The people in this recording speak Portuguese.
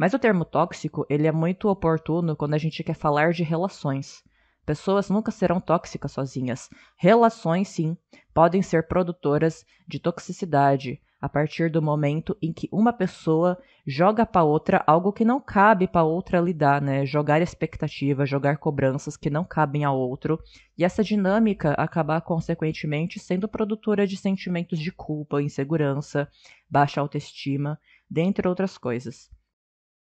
Mas o termo tóxico, ele é muito oportuno quando a gente quer falar de relações. Pessoas nunca serão tóxicas sozinhas. Relações, sim, podem ser produtoras de toxicidade a partir do momento em que uma pessoa joga para outra algo que não cabe para outra lidar, né? Jogar expectativas, jogar cobranças que não cabem a outro, e essa dinâmica acabar consequentemente sendo produtora de sentimentos de culpa, insegurança, baixa autoestima, dentre outras coisas.